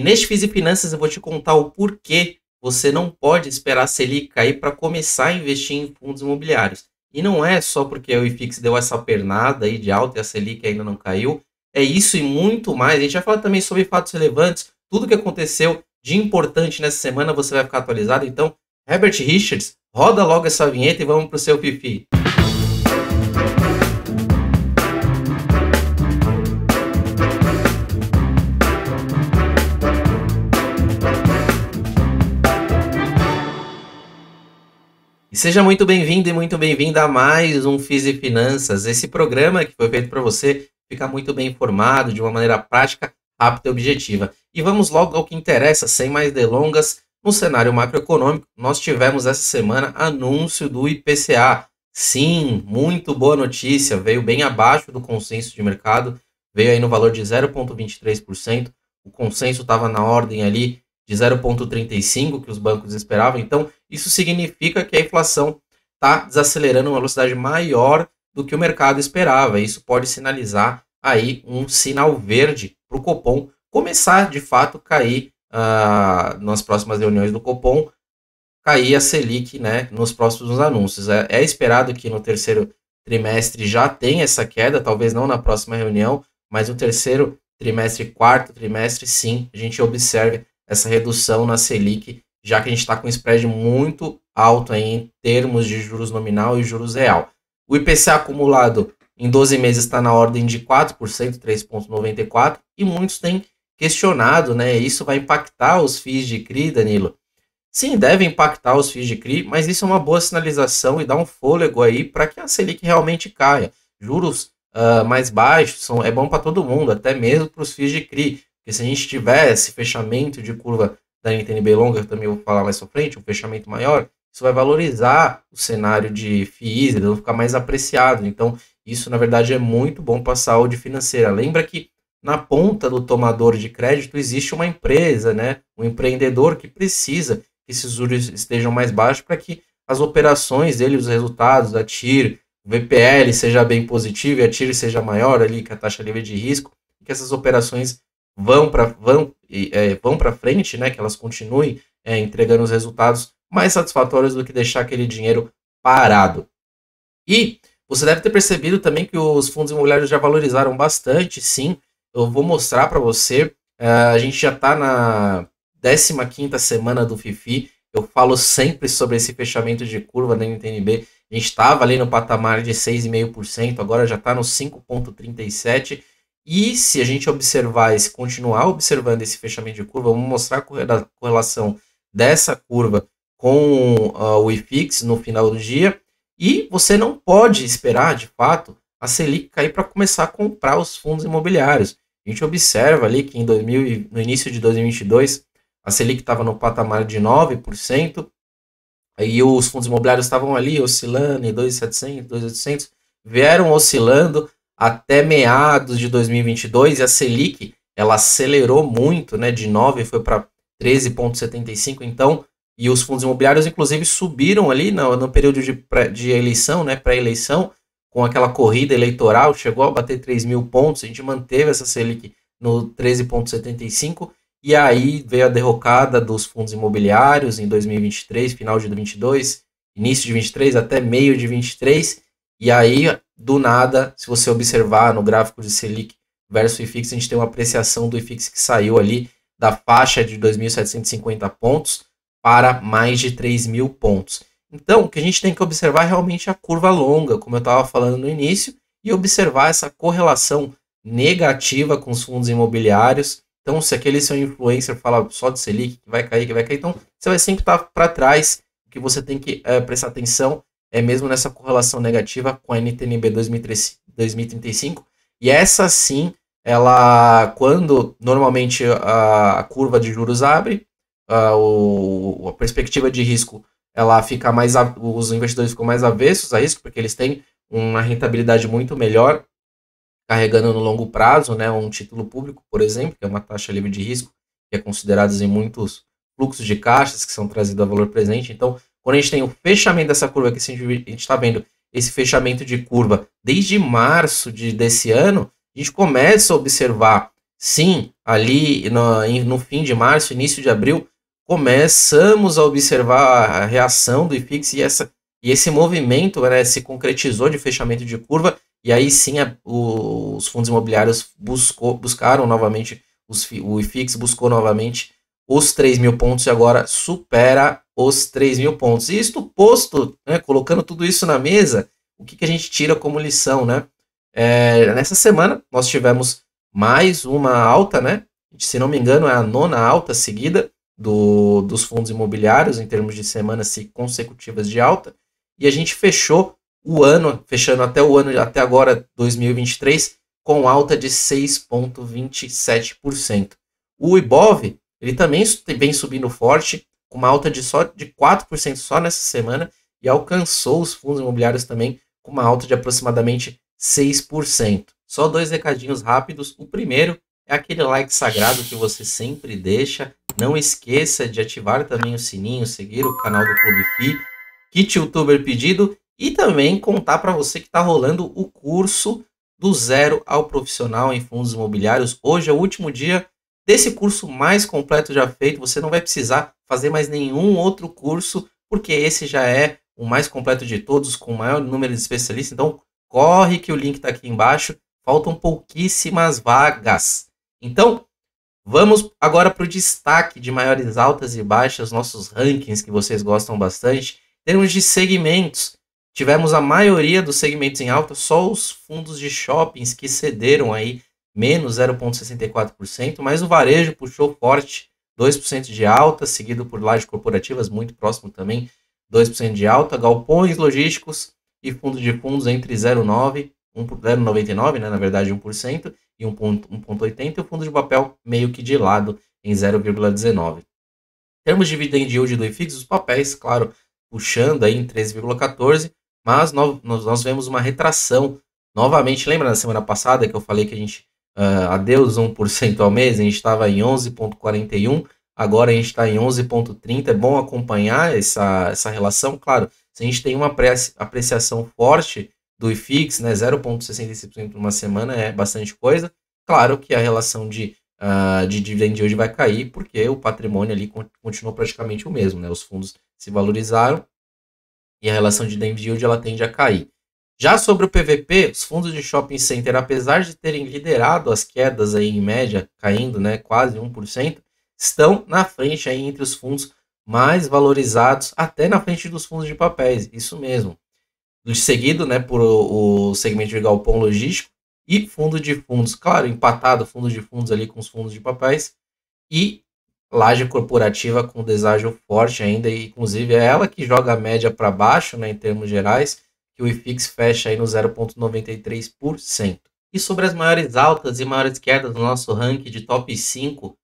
E neste Fiz e Finanças eu vou te contar o porquê você não pode esperar a Selic cair para começar a investir em fundos imobiliários. E não é só porque o IFIX deu essa pernada aí de alta e a Selic ainda não caiu. É isso e muito mais. A gente vai falar também sobre fatos relevantes, tudo que aconteceu de importante nessa semana você vai ficar atualizado. Então, Herbert Richards, roda logo essa vinheta e vamos para o seu Fifi. E seja muito bem-vindo e muito bem-vinda a mais um Fiz e Finanças. Esse programa que foi feito para você ficar muito bem informado, de uma maneira prática, rápida e objetiva. E vamos logo ao que interessa, sem mais delongas. No cenário macroeconômico, nós tivemos essa semana anúncio do IPCA. Sim, muito boa notícia, veio bem abaixo do consenso de mercado, veio aí no valor de 0,23%. O consenso estava na ordem ali de 0,35 que os bancos esperavam. Então, isso significa que a inflação está desacelerando uma velocidade maior do que o mercado esperava. Isso pode sinalizar aí um sinal verde para o Copom começar de fato a cair uh, nas próximas reuniões do Copom, cair a Selic né, nos próximos anúncios. É, é, esperado que no terceiro trimestre já tenha essa queda, talvez não na próxima reunião, mas no terceiro trimestre, quarto trimestre, sim, a gente observe essa redução na Selic já que a gente está com um spread muito alto em termos de juros nominal e juros real. O IPCA acumulado em 12 meses está na ordem de 4%, 3,94%, e muitos têm questionado, né? Isso vai impactar os FIIs de CRI, Danilo? Sim, deve impactar os FIIs de CRI, mas isso é uma boa sinalização e dá um fôlego aí para que a Selic realmente caia. Juros uh, mais baixos são, é bom para todo mundo, até mesmo para os FIIs de CRI. Porque se a gente tivesse fechamento de curva da Nintendo Belonga, também vou falar mais pra frente, um fechamento maior, isso vai valorizar o cenário de FIIs, ele vai ficar mais apreciado. Então, isso na verdade é muito bom para a saúde financeira. Lembra que na ponta do tomador de crédito existe uma empresa, né? um empreendedor que precisa que esses juros estejam mais baixos para que as operações dele, os resultados, a TIR, VPL seja bem positivo e a TIR seja maior ali que a taxa livre de risco, que essas operações vão para vão, é, vão frente, né, que elas continuem é, entregando os resultados mais satisfatórios do que deixar aquele dinheiro parado. E você deve ter percebido também que os fundos imobiliários já valorizaram bastante, sim. Eu vou mostrar para você. É, a gente já está na 15 semana do FIFI. Eu falo sempre sobre esse fechamento de curva da né, NTNB. A gente estava ali no patamar de 6,5%, agora já está no 5,37%. E se a gente observar, e continuar observando esse fechamento de curva, vamos mostrar a correlação dessa curva com uh, o IFIX no final do dia. E você não pode esperar, de fato, a Selic cair para começar a comprar os fundos imobiliários. A gente observa ali que em 2000, no início de 2022, a Selic estava no patamar de 9%, aí os fundos imobiliários estavam ali oscilando em 2,700, 2,800, vieram oscilando até meados de 2022 e a Selic ela acelerou muito, né, de 9 foi para 13.75, então, e os fundos imobiliários inclusive subiram ali no, no período de, pré, de eleição, né, pré-eleição, com aquela corrida eleitoral, chegou a bater 3 mil pontos, a gente manteve essa Selic no 13.75, e aí veio a derrocada dos fundos imobiliários em 2023, final de 22, início de 23 até meio de 23, e aí do nada, se você observar no gráfico de Selic versus IFIX, a gente tem uma apreciação do IFIX que saiu ali da faixa de 2.750 pontos para mais de 3.000 pontos. Então, o que a gente tem que observar é realmente a curva longa, como eu estava falando no início, e observar essa correlação negativa com os fundos imobiliários. Então, se aquele seu influencer fala só de Selic, que vai cair, que vai cair, então você vai sempre estar para trás. O que você tem que é, prestar atenção é mesmo nessa correlação negativa com a NTNB 2035. E essa sim, ela, quando normalmente a, curva de juros abre, a, o, a perspectiva de risco ela fica mais, os investidores ficam mais avessos a risco, porque eles têm uma rentabilidade muito melhor carregando no longo prazo, né, um título público, por exemplo, que é uma taxa livre de risco, que é considerada em muitos fluxos de caixas que são trazidos a valor presente. Então, quando a gente tem o fechamento dessa curva, que a gente está vendo esse fechamento de curva desde março de, desse ano, a gente começa a observar, sim, ali no, no fim de março, início de abril, começamos a observar a reação do IFIX e, essa, e esse movimento né, se concretizou de fechamento de curva, e aí sim a, o, os fundos imobiliários buscou, buscaram novamente, os, o IFIX buscou novamente os 3 mil pontos e agora supera os 3 mil pontos. E isto posto, né, colocando tudo isso na mesa, o que, que a gente tira como lição, né? É, nessa semana nós tivemos mais uma alta, né? Se não me engano, é a nona alta seguida do, dos fundos imobiliários em termos de semanas consecutivas de alta. E a gente fechou o ano, fechando até o ano até agora 2023, com alta de 6,27%. O IBOV ele também vem subindo forte, com uma alta de só de 4% só nessa semana e alcançou os fundos imobiliários também com uma alta de aproximadamente 6%. Só dois recadinhos rápidos. O primeiro é aquele like sagrado que você sempre deixa. Não esqueça de ativar também o sininho, seguir o canal do Clube Fi, Kit Youtuber pedido e também contar para você que está rolando o curso do zero ao profissional em fundos imobiliários. Hoje é o último dia desse curso mais completo já feito. Você não vai precisar fazer mais nenhum outro curso, porque esse já é o mais completo de todos, com o maior número de especialistas. Então, corre que o link está aqui embaixo. Faltam pouquíssimas vagas. Então, vamos agora para o destaque de maiores altas e baixas, nossos rankings que vocês gostam bastante. Em termos de segmentos, tivemos a maioria dos segmentos em alta, só os fundos de shoppings que cederam aí menos 0,64%, mas o varejo puxou forte, 2% de alta, seguido por lajes corporativas, muito próximo também, 2% de alta, galpões logísticos e fundo de fundos entre 0,9%, 0,99%, né, na verdade 1%, e 1,80%, e o fundo de papel meio que de lado, em 0,19%. Em termos de dividend yield do IFIX, os papéis, claro, puxando aí em 13,14%, mas nós, nós vemos uma retração, novamente, lembra na semana passada que eu falei que a gente uh, adeus 1% ao mês, a gente estava em 11,41%, agora a gente está em 11,30%. É bom acompanhar essa, essa relação, claro. Se a gente tem uma apreciação forte do IFIX, né, 0,65% numa semana é bastante coisa. Claro que a relação de, uh, de dividend hoje vai cair, porque o patrimônio ali continuou praticamente o mesmo, né? Os fundos se valorizaram e a relação de dividend yield ela tende a cair. Já sobre o PVP, os fundos de shopping center, apesar de terem liderado as quedas aí em média, caindo né, quase 1%, estão na frente aí entre os fundos mais valorizados, até na frente dos fundos de papéis, isso mesmo. Seguido né, por o, segmento de galpão logístico e fundo de fundos, claro, empatado fundo de fundos ali com os fundos de papéis e laje corporativa com deságio forte ainda, e inclusive é ela que joga a média para baixo né, em termos gerais o IFIX fecha aí no 0,93%. E sobre as maiores altas e maiores quedas no nosso ranking de top 5,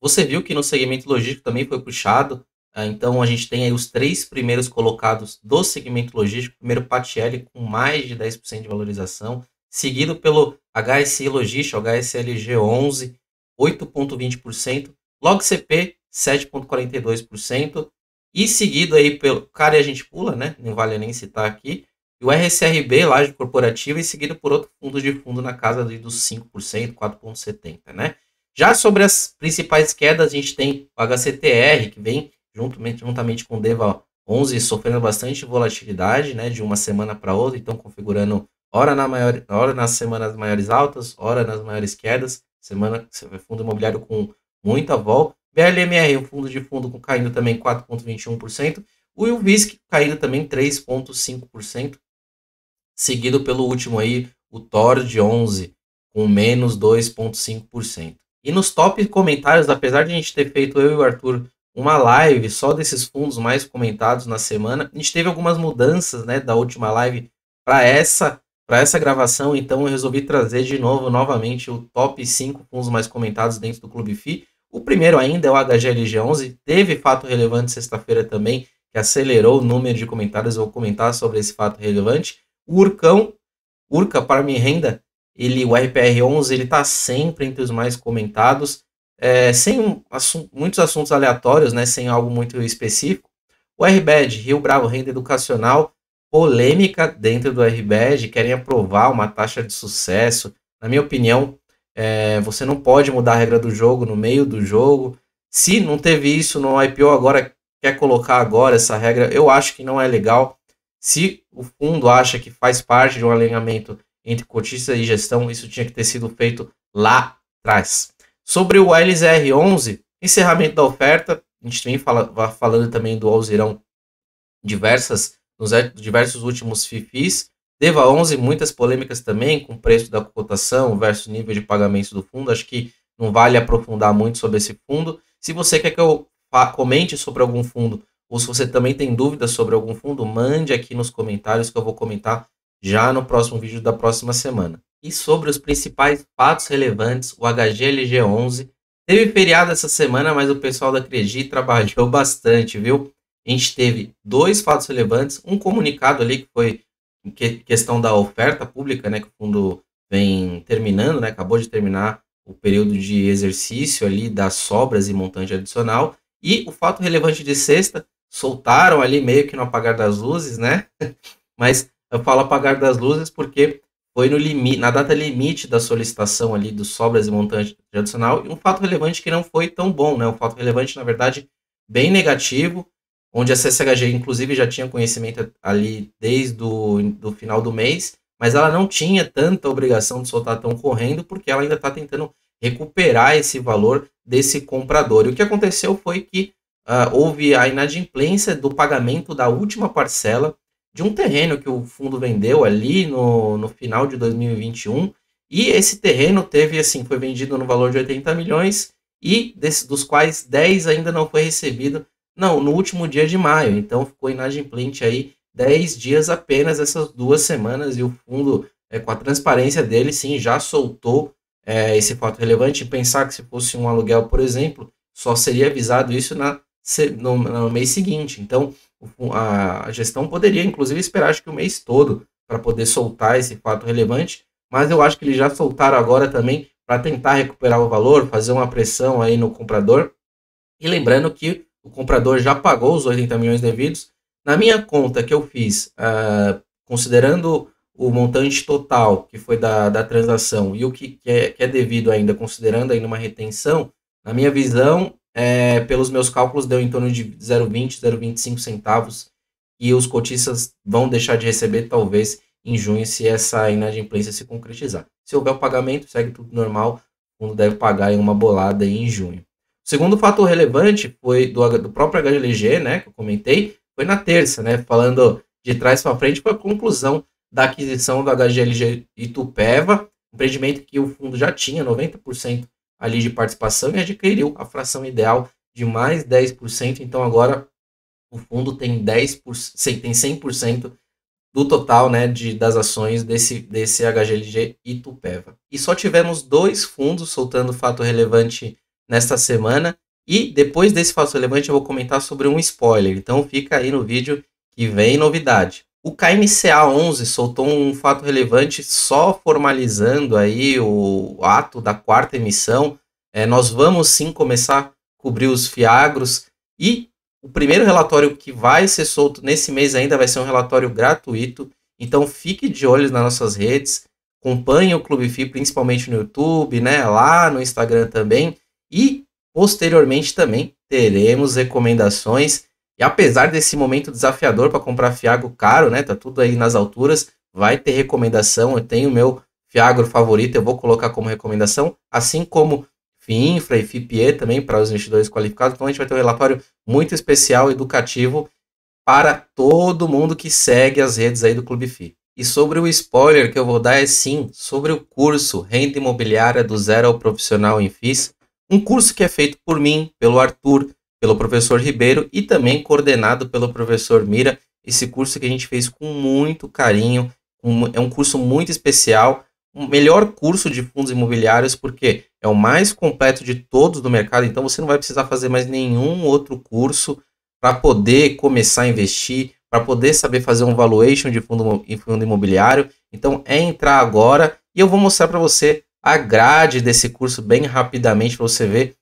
você viu que no segmento logístico também foi puxado, ah, então a gente tem aí os três primeiros colocados do segmento logístico, primeiro Patielli com mais de 10% de valorização, seguido pelo HSI Logístico HSLG 11, 8.20%, LogCP 7.42% e seguido aí pelo cara e a gente pula, né? Não vale nem citar aqui, e o RSRB, de corporativa, e é seguido por outro fundo de fundo na casa dos 5%, 4,70%. Né? Já sobre as principais quedas, a gente tem o HCTR, que vem juntamente, juntamente com o DEVA 11, sofrendo bastante volatilidade né, de uma semana para outra, então configurando hora, na maior, hora nas semanas maiores altas, hora nas maiores quedas, semana fundo imobiliário com muita vol. BLMR, o fundo de fundo com, caindo também 4,21%. O Vilvisc caindo também 3,5% seguido pelo último aí, o Thor de 11, com menos 2,5%. E nos top comentários, apesar de a gente ter feito eu e o Arthur uma live só desses fundos mais comentados na semana, a gente teve algumas mudanças né, da última live para essa para essa gravação, então eu resolvi trazer de novo, novamente, o top 5 fundos mais comentados dentro do Clube FI. O primeiro ainda é o HGLG11, teve fato relevante sexta-feira também, que acelerou o número de comentários, eu vou comentar sobre esse fato relevante. O Urcão, Urca, para minha renda, ele, o RPR11, ele tá sempre entre os mais comentados, é, sem um, assu muitos assuntos aleatórios, né, sem algo muito específico. O RBED, Rio Bravo Renda Educacional, polêmica dentro do RBED, querem aprovar uma taxa de sucesso. Na minha opinião, é, você não pode mudar a regra do jogo no meio do jogo. Se não teve isso no IPO agora, quer colocar agora essa regra, eu acho que não é legal. Se o fundo acha que faz parte de um alinhamento entre cotista e gestão, isso tinha que ter sido feito lá atrás. Sobre o LZR11, encerramento da oferta, a gente vem fala, falando também do Alzirão diversas, nos é, diversos últimos FIFIs. Deva 11, muitas polêmicas também com o preço da cotação versus nível de pagamento do fundo. Acho que não vale aprofundar muito sobre esse fundo. Se você quer que eu comente sobre algum fundo, ou se você também tem dúvidas sobre algum fundo, mande aqui nos comentários que eu vou comentar já no próximo vídeo da próxima semana. E sobre os principais fatos relevantes, o HGLG11 teve feriado essa semana, mas o pessoal da Credi trabalhou bastante, viu? A gente teve dois fatos relevantes, um comunicado ali que foi questão da oferta pública, né, que o fundo vem terminando, né, acabou de terminar o período de exercício ali das sobras e montante adicional. E o fato relevante de sexta soltaram ali meio que no apagar das luzes, né? Mas eu falo apagar das luzes porque foi no limite, na data limite da solicitação ali dos sobras e montante tradicional e um fato relevante que não foi tão bom, né? Um fato relevante, na verdade, bem negativo, onde a CSHG, inclusive, já tinha conhecimento ali desde o do final do mês, mas ela não tinha tanta obrigação de soltar tão correndo, porque ela ainda está tentando recuperar esse valor desse comprador. E o que aconteceu foi que uh, houve a inadimplência do pagamento da última parcela de um terreno que o fundo vendeu ali no, no final de 2021. E esse terreno teve, assim, foi vendido no valor de 80 milhões e desse, dos quais 10 ainda não foi recebido não, no último dia de maio. Então ficou inadimplente aí 10 dias apenas essas duas semanas e o fundo, é, com a transparência dele, sim, já soltou é, esse fato relevante. Pensar que se fosse um aluguel, por exemplo, só seria avisado isso na no, no mês seguinte. Então, a gestão poderia, inclusive, esperar acho que o mês todo para poder soltar esse fato relevante, mas eu acho que eles já soltaram agora também para tentar recuperar o valor, fazer uma pressão aí no comprador. E lembrando que o comprador já pagou os 80 milhões devidos. Na minha conta que eu fiz, uh, considerando o montante total que foi da, da transação e o que, que, é, que é devido ainda, considerando ainda uma retenção, na minha visão, é, pelos meus cálculos, deu em torno de 0,20, 0,25 centavos. E os cotistas vão deixar de receber, talvez, em junho, se essa inadimplência se concretizar. Se houver o pagamento, segue tudo normal. O fundo deve pagar em uma bolada em junho. O segundo fator relevante foi do, do próprio HLG, né, que eu comentei, foi na terça, né, falando de trás para frente, foi a conclusão da aquisição do HGLG Itupeva, empreendimento que o fundo já tinha 90% ali de participação e adquiriu a fração ideal de mais 10%. Então agora o fundo tem 10%, tem 100% do total né, de, das ações desse, desse HGLG Tupeva. E só tivemos dois fundos soltando fato relevante nesta semana. E depois desse fato relevante eu vou comentar sobre um spoiler. Então fica aí no vídeo que vem novidade. O KMCA11 soltou um fato relevante só formalizando aí o ato da quarta emissão. É, nós vamos sim começar a cobrir os fiagros e o primeiro relatório que vai ser solto nesse mês ainda vai ser um relatório gratuito. Então fique de olho nas nossas redes, acompanhe o Clube FI principalmente no YouTube, né, lá no Instagram também e posteriormente também teremos recomendações e apesar desse momento desafiador para comprar fiago caro, né? Tá tudo aí nas alturas, vai ter recomendação. Eu tenho meu fiagro favorito, eu vou colocar como recomendação, assim como infra e FIPE também para os investidores qualificados. Então a gente vai ter um relatório muito especial, educativo, para todo mundo que segue as redes aí do Clube FI. E sobre o spoiler que eu vou dar é sim, sobre o curso Renda Imobiliária do Zero ao Profissional em FIS, um curso que é feito por mim, pelo Arthur, pelo professor Ribeiro e também coordenado pelo professor Mira. Esse curso que a gente fez com muito carinho, um, é um curso muito especial, o um melhor curso de fundos imobiliários, porque é o mais completo de todos do mercado, então você não vai precisar fazer mais nenhum outro curso para poder começar a investir, para poder saber fazer um valuation de fundo, fundo imobiliário. Então é entrar agora e eu vou mostrar para você a grade desse curso bem rapidamente para você ver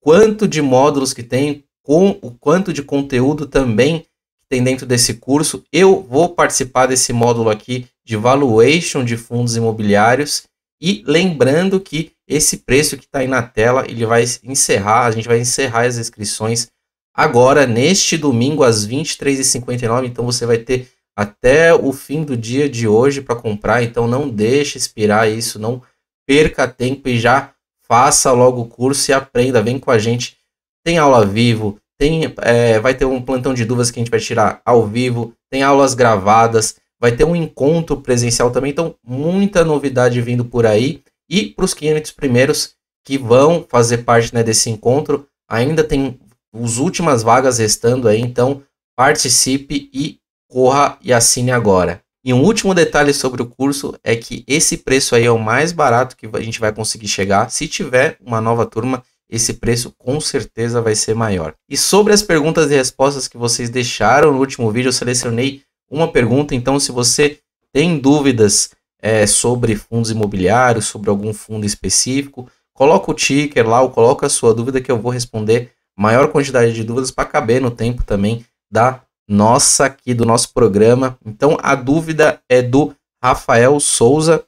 quanto de módulos que tem, com o quanto de conteúdo também tem dentro desse curso. Eu vou participar desse módulo aqui de valuation de fundos imobiliários e lembrando que esse preço que está aí na tela, ele vai encerrar, a gente vai encerrar as inscrições agora neste domingo às 23h59, então você vai ter até o fim do dia de hoje para comprar, então não deixe expirar isso, não perca tempo e já faça logo o curso e aprenda, vem com a gente tem aula vivo, tem, é, vai ter um plantão de dúvidas que a gente vai tirar ao vivo, tem aulas gravadas, vai ter um encontro presencial também, então muita novidade vindo por aí. E para os 500 primeiros que vão fazer parte né, desse encontro, ainda tem as últimas vagas restando aí, então participe e corra e assine agora. E um último detalhe sobre o curso é que esse preço aí é o mais barato que a gente vai conseguir chegar se tiver uma nova turma esse preço com certeza vai ser maior. E sobre as perguntas e respostas que vocês deixaram no último vídeo, eu selecionei uma pergunta, então se você tem dúvidas é, sobre fundos imobiliários, sobre algum fundo específico, coloca o ticker lá, ou coloca a sua dúvida que eu vou responder maior quantidade de dúvidas para caber no tempo também da nossa aqui do nosso programa. Então a dúvida é do Rafael Souza.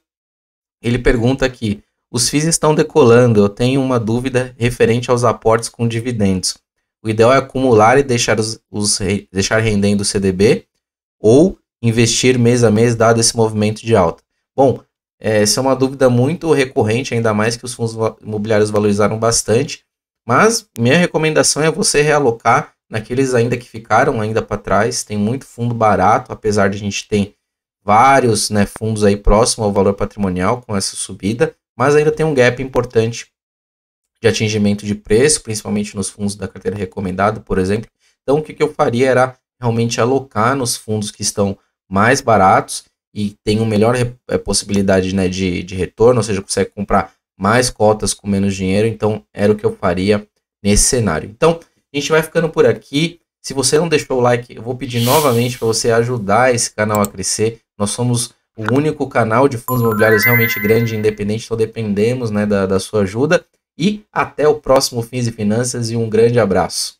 Ele pergunta aqui: os FIIs estão decolando, eu tenho uma dúvida referente aos aportes com dividendos. O ideal é acumular e deixar, os, os deixar rendendo o CDB ou investir mês a mês, dado esse movimento de alta? Bom, é, essa é uma dúvida muito recorrente, ainda mais que os fundos imobiliários valorizaram bastante. Mas minha recomendação é você realocar naqueles ainda que ficaram ainda para trás. Tem muito fundo barato, apesar de a gente ter vários né, fundos aí próximo ao valor patrimonial com essa subida mas ainda tem um gap importante de atingimento de preço, principalmente nos fundos da carteira recomendada, por exemplo. Então, o que, eu faria era realmente alocar nos fundos que estão mais baratos e tem uma melhor eh, possibilidade né, de, de retorno, ou seja, consegue comprar mais cotas com menos dinheiro. Então, era o que eu faria nesse cenário. Então, a gente vai ficando por aqui. Se você não deixou o like, eu vou pedir novamente para você ajudar esse canal a crescer. Nós somos o único canal de fundos imobiliários realmente grande e independente, então dependemos né, da, da sua ajuda. E até o próximo Fins e Finanças e um grande abraço.